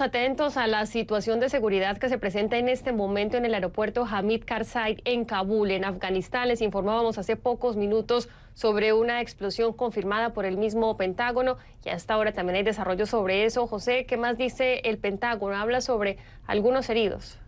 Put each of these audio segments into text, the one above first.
Atentos a la situación de seguridad que se presenta en este momento en el aeropuerto Hamid Karzai en Kabul, en Afganistán. Les informábamos hace pocos minutos sobre una explosión confirmada por el mismo Pentágono y hasta ahora también hay desarrollo sobre eso. José, ¿qué más dice el Pentágono? Habla sobre algunos heridos.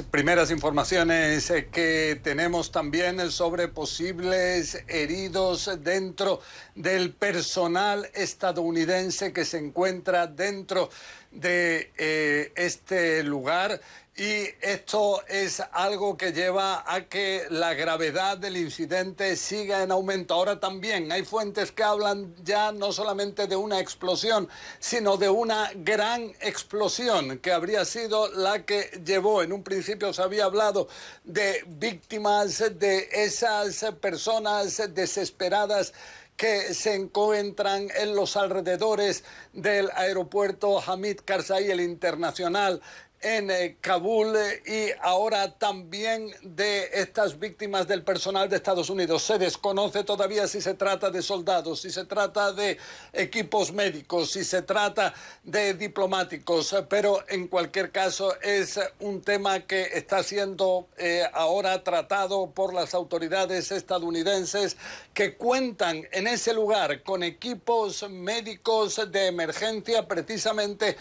primeras informaciones eh, que tenemos también sobre posibles heridos dentro del personal estadounidense que se encuentra dentro de eh, este lugar y esto es algo que lleva a que la gravedad del incidente siga en aumento. Ahora también hay fuentes que hablan ya no solamente de una explosión, sino de una gran explosión que habría sido la que llevó, en un principio se había hablado de víctimas, de esas personas desesperadas que se encuentran en los alrededores del aeropuerto Hamid Karzai, el internacional en eh, Kabul eh, y ahora también de estas víctimas del personal de Estados Unidos. Se desconoce todavía si se trata de soldados, si se trata de equipos médicos, si se trata de diplomáticos, pero en cualquier caso es un tema que está siendo eh, ahora tratado por las autoridades estadounidenses que cuentan en ese lugar con equipos médicos de emergencia precisamente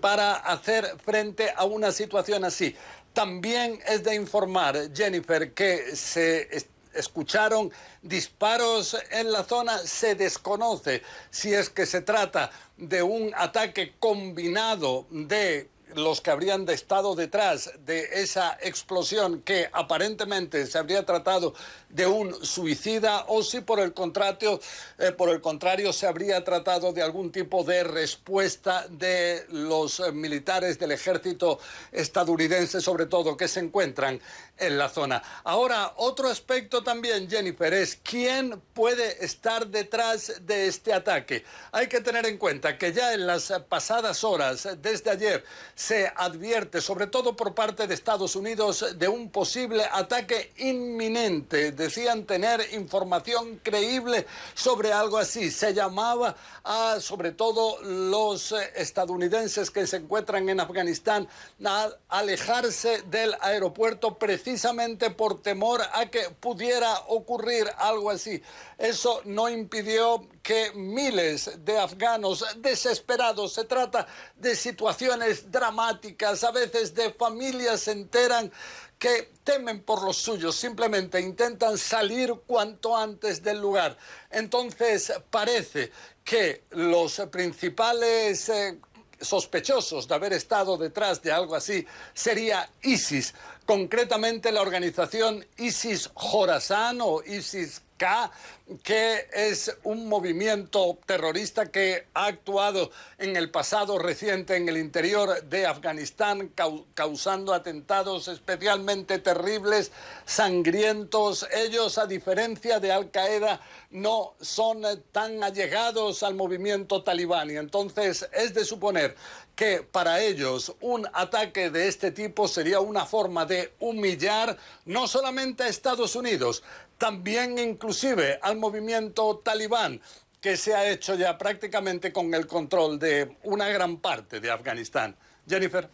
para hacer frente a una situación así. También es de informar, Jennifer, que se escucharon disparos en la zona, se desconoce si es que se trata de un ataque combinado de los que habrían estado detrás de esa explosión que aparentemente se habría tratado de un suicida o si por el contrario, eh, por el contrario se habría tratado de algún tipo de respuesta de los eh, militares del ejército estadounidense, sobre todo que se encuentran en la zona. Ahora, otro aspecto también, Jennifer, es quién puede estar detrás de este ataque. Hay que tener en cuenta que ya en las pasadas horas, desde ayer, se advierte, sobre todo por parte de Estados Unidos, de un posible ataque inminente. Decían tener información creíble sobre algo así. Se llamaba a, sobre todo, los eh, estadounidenses que se encuentran en Afganistán a alejarse del aeropuerto precisamente por temor a que pudiera ocurrir algo así. Eso no impidió que miles de afganos desesperados. Se trata de situaciones dramáticas, a veces de familias se enteran que temen por los suyos, simplemente intentan salir cuanto antes del lugar. Entonces parece que los principales eh, sospechosos de haber estado detrás de algo así sería ISIS, concretamente la organización ISIS Jorazán o ISIS que es un movimiento terrorista que ha actuado en el pasado reciente en el interior de Afganistán, causando atentados especialmente terribles, sangrientos. Ellos, a diferencia de Al Qaeda, no son eh, tan allegados al movimiento talibán y entonces es de suponer que para ellos un ataque de este tipo sería una forma de humillar no solamente a Estados Unidos, también inclusive al movimiento talibán que se ha hecho ya prácticamente con el control de una gran parte de Afganistán. Jennifer.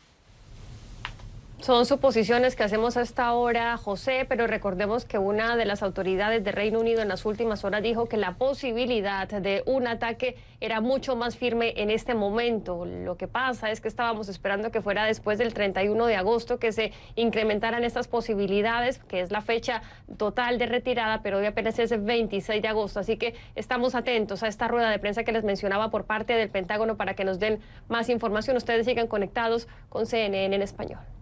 Son suposiciones que hacemos hasta ahora, José, pero recordemos que una de las autoridades de Reino Unido en las últimas horas dijo que la posibilidad de un ataque era mucho más firme en este momento. Lo que pasa es que estábamos esperando que fuera después del 31 de agosto que se incrementaran estas posibilidades, que es la fecha total de retirada, pero hoy apenas es el 26 de agosto. Así que estamos atentos a esta rueda de prensa que les mencionaba por parte del Pentágono para que nos den más información. Ustedes sigan conectados con CNN en español.